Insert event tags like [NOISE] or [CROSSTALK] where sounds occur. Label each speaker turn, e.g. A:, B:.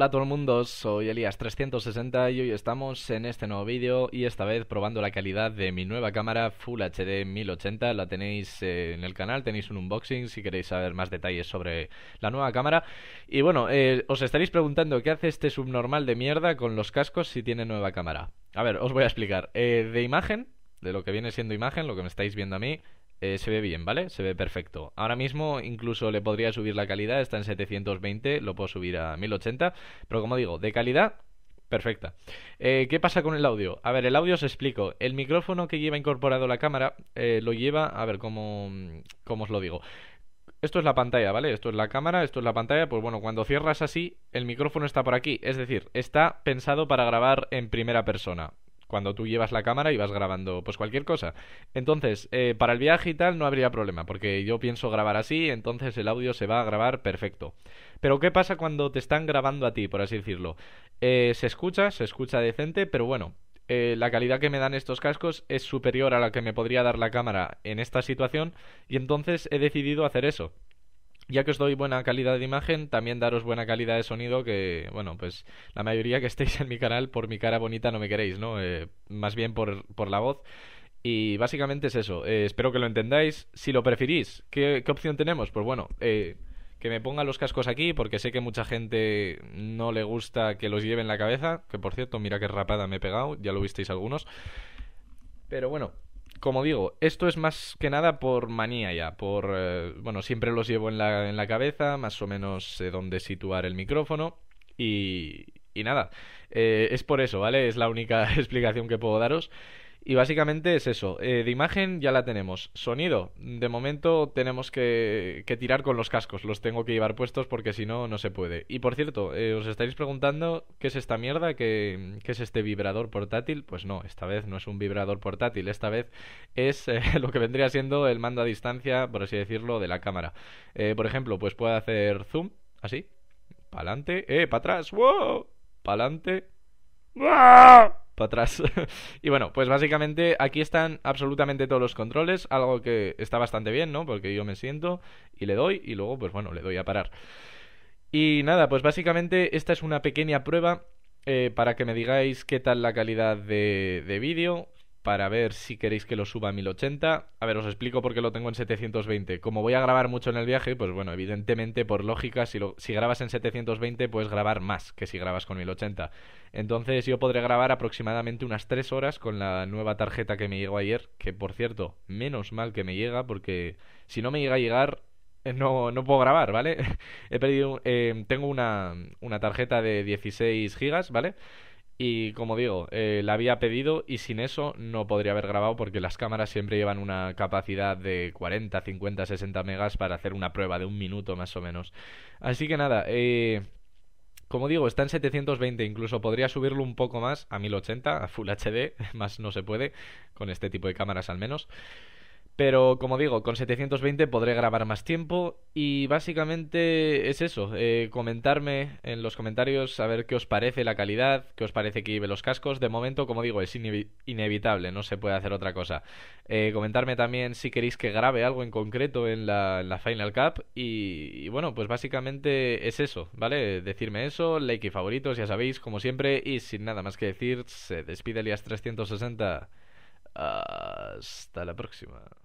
A: Hola a todo el mundo, soy Elias360 y hoy estamos en este nuevo vídeo y esta vez probando la calidad de mi nueva cámara Full HD 1080, la tenéis eh, en el canal, tenéis un unboxing si queréis saber más detalles sobre la nueva cámara. Y bueno, eh, os estaréis preguntando qué hace este subnormal de mierda con los cascos si tiene nueva cámara. A ver, os voy a explicar. Eh, de imagen, de lo que viene siendo imagen, lo que me estáis viendo a mí, eh, se ve bien, ¿vale? Se ve perfecto. Ahora mismo incluso le podría subir la calidad, está en 720, lo puedo subir a 1080, pero como digo, de calidad Perfecta. Eh, ¿Qué pasa con el audio? A ver, el audio os explico. El micrófono que lleva incorporado la cámara eh, lo lleva, a ver, ¿cómo, ¿cómo os lo digo? Esto es la pantalla, ¿vale? Esto es la cámara, esto es la pantalla. Pues bueno, cuando cierras así, el micrófono está por aquí. Es decir, está pensado para grabar en primera persona cuando tú llevas la cámara y vas grabando pues cualquier cosa. Entonces, eh, para el viaje y tal no habría problema, porque yo pienso grabar así, entonces el audio se va a grabar perfecto. Pero ¿qué pasa cuando te están grabando a ti, por así decirlo? Eh, se escucha, se escucha decente, pero bueno, eh, la calidad que me dan estos cascos es superior a la que me podría dar la cámara en esta situación y entonces he decidido hacer eso ya que os doy buena calidad de imagen, también daros buena calidad de sonido, que, bueno, pues la mayoría que estéis en mi canal por mi cara bonita no me queréis, ¿no? Eh, más bien por, la voz. Y básicamente es eso. Eh, espero que lo entendáis. Si lo preferís, ¿qué, qué opción tenemos? Pues bueno, eh, que me pongan los cascos aquí, porque sé que mucha gente no le gusta que los lleve en la cabeza. Que por cierto, mira qué rapada me he pegado, ya lo visteis algunos. Pero bueno, como digo, esto es más que nada por manía ya, por... Eh, bueno, siempre los llevo en la, en la cabeza, más o menos sé dónde situar el micrófono y... Y nada, eh, es por eso, ¿vale? Es la única [LAUGHS] explicación que puedo daros. Y básicamente es eso. Eh, de imagen ya la tenemos. Sonido, de momento tenemos que, tirar con los cascos. Los tengo que llevar puestos porque si no, no se puede. Y por cierto, eh, os estaréis preguntando qué es esta mierda, ¿Qué, es este vibrador portátil. Pues no, esta vez no es un vibrador portátil. Esta vez es eh, [LAUGHS] lo que vendría siendo el mando a distancia, por así decirlo, de la cámara. por ejemplo, pues puedo hacer zoom, así. Pa'lante, eh, para atrás, wow, pa'lante. ¡Wow! atrás. [LAUGHS] y bueno, pues básicamente aquí están absolutamente todos los controles, algo que está bastante bien, ¿no? Porque yo me siento y le doy y luego, pues bueno, le doy a parar. Y nada, pues básicamente esta es una pequeña prueba eh, para que me digáis qué tal la calidad de, de vídeo para ver si queréis que lo suba a 1080. A ver, os explico por qué lo tengo en 720. Como voy a grabar mucho en el viaje, pues bueno, evidentemente por lógica, si, grabas en 720 puedes grabar más que si grabas con 1080. Entonces yo podré grabar aproximadamente unas 3 horas con la nueva tarjeta que me llegó ayer, que por cierto, menos mal que me llega porque si no me llega a llegar... Eh, no, no puedo grabar, ¿vale? [LAUGHS] He perdido... Eh, tengo una, una tarjeta de 16 gigas, ¿vale? Y como digo, eh, la había pedido y sin eso no podría haber grabado porque las cámaras siempre llevan una capacidad de 40, 50, 60 megas para hacer una prueba de un minuto más o menos. Así que nada, eh, como digo, está en 720, incluso podría subirlo un poco más a 1080, a Full HD, [LAUGHS] más no se puede, con este tipo de cámaras al menos. Pero como digo, con 720 podré grabar más tiempo y básicamente es eso, eh, comentarme en los comentarios a ver qué os parece la calidad, qué os parece que ibe los cascos. De momento, como digo, es inevitable, no se puede hacer otra cosa. Eh, comentarme también si queréis que grabe algo en concreto en la, Final Cup y, bueno, pues básicamente es eso, ¿vale? Decirme eso, like y favoritos, ya sabéis, como siempre, y sin nada más que decir, se despide Elias360. Hasta la próxima.